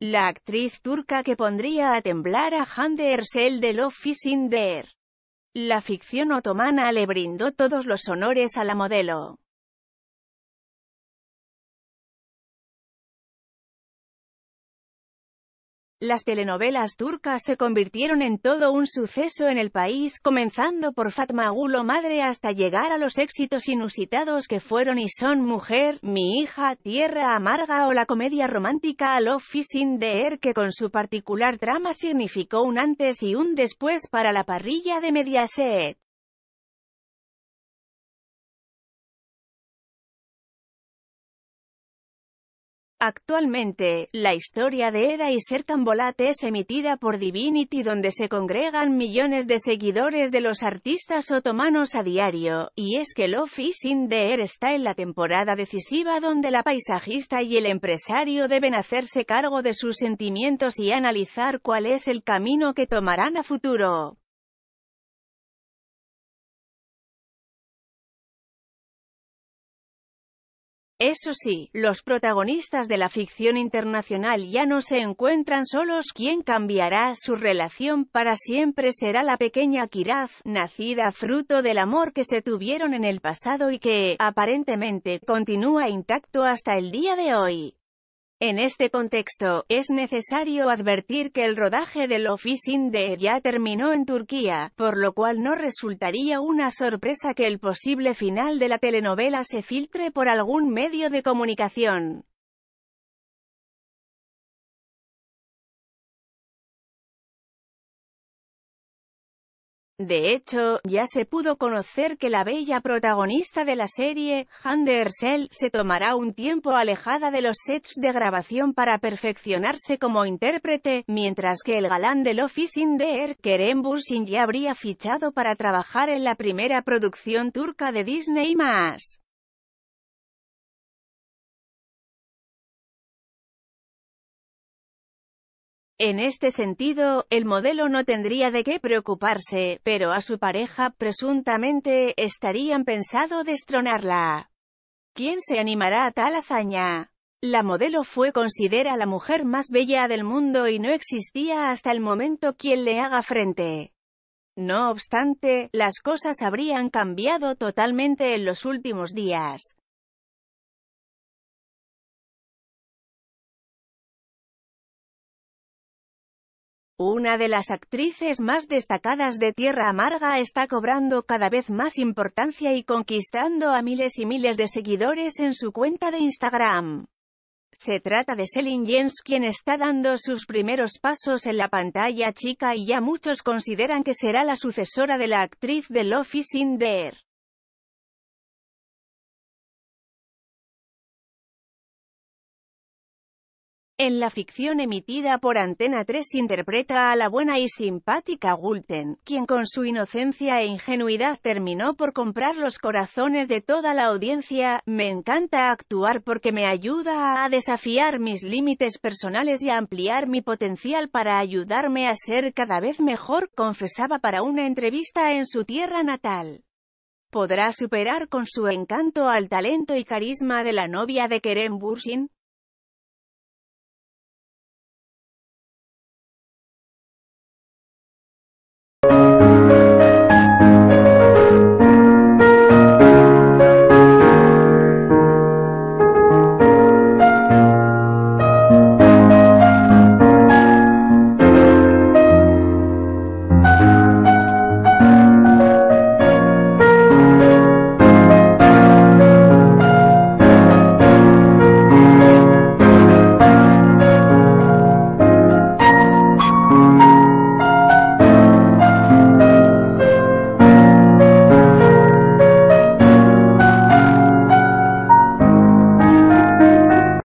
la actriz turca que pondría a temblar a Hande Ersel de Love in der. La ficción otomana le brindó todos los honores a la modelo. Las telenovelas turcas se convirtieron en todo un suceso en el país, comenzando por Fatma Gulo Madre hasta llegar a los éxitos inusitados que fueron y son Mujer, Mi hija, Tierra amarga o la comedia romántica Love Fishing de Air er, que con su particular trama significó un antes y un después para la parrilla de Mediaset. Actualmente, la historia de Eda y Bolat es emitida por Divinity donde se congregan millones de seguidores de los artistas otomanos a diario, y es que Love is in the Air está en la temporada decisiva donde la paisajista y el empresario deben hacerse cargo de sus sentimientos y analizar cuál es el camino que tomarán a futuro. Eso sí, los protagonistas de la ficción internacional ya no se encuentran solos. Quien cambiará su relación para siempre será la pequeña Kiraz, nacida fruto del amor que se tuvieron en el pasado y que, aparentemente, continúa intacto hasta el día de hoy. En este contexto, es necesario advertir que el rodaje del Office de ya terminó en Turquía, por lo cual no resultaría una sorpresa que el posible final de la telenovela se filtre por algún medio de comunicación. De hecho, ya se pudo conocer que la bella protagonista de la serie, Handersel, se tomará un tiempo alejada de los sets de grabación para perfeccionarse como intérprete, mientras que el galán del Office in the Air, Kerem Bursin ya habría fichado para trabajar en la primera producción turca de Disney+. En este sentido, el modelo no tendría de qué preocuparse, pero a su pareja, presuntamente, estarían pensado destronarla. ¿Quién se animará a tal hazaña? La modelo fue considera la mujer más bella del mundo y no existía hasta el momento quien le haga frente. No obstante, las cosas habrían cambiado totalmente en los últimos días. Una de las actrices más destacadas de Tierra Amarga está cobrando cada vez más importancia y conquistando a miles y miles de seguidores en su cuenta de Instagram. Se trata de Selin Jens quien está dando sus primeros pasos en la pantalla chica y ya muchos consideran que será la sucesora de la actriz de Love is in En la ficción emitida por Antena 3 interpreta a la buena y simpática Gulten, quien con su inocencia e ingenuidad terminó por comprar los corazones de toda la audiencia. Me encanta actuar porque me ayuda a desafiar mis límites personales y a ampliar mi potencial para ayudarme a ser cada vez mejor, confesaba para una entrevista en su tierra natal podrá superar con su encanto al talento y carisma de la novia de Kerem Bursin,